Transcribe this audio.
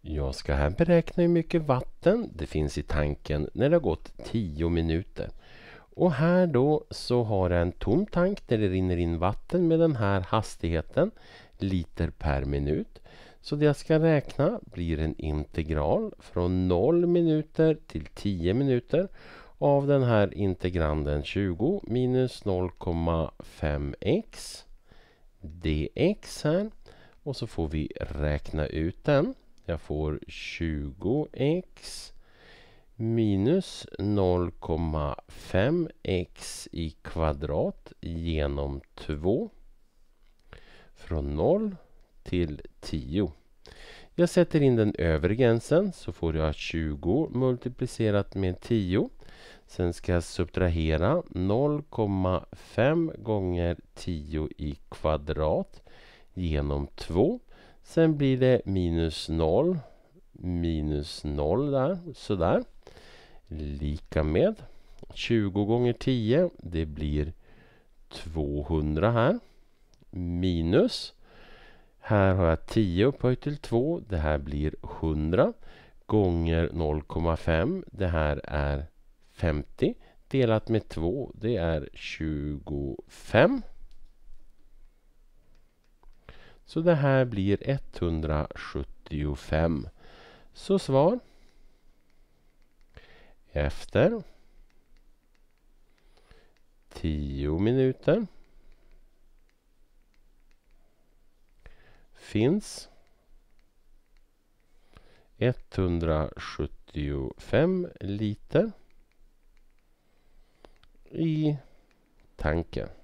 Jag ska här beräkna hur mycket vatten det finns i tanken när det har gått 10 minuter. Och här då så har jag en tom tank där det rinner in vatten med den här hastigheten, liter per minut. Så det jag ska räkna blir en integral från 0 minuter till 10 minuter av den här integranden 20 minus 0,5x dx här. Och så får vi räkna ut den. Jag får 20x minus 0,5x i kvadrat genom 2. Från 0 till 10. Jag sätter in den övre gränsen så får jag 20 multiplicerat med 10. Sen ska jag subtrahera 0,5 gånger 10 i kvadrat genom 2. Sen blir det minus 0, minus 0 där, sådär. Lika med 20 gånger 10, det blir 200 här. Minus, här har jag 10 upphöjt till 2, det här blir 100 gånger 0,5, det här är 50 delat med 2, det är 25. Så det här blir 175. Så svar efter 10 minuter finns 175 liter i tanken.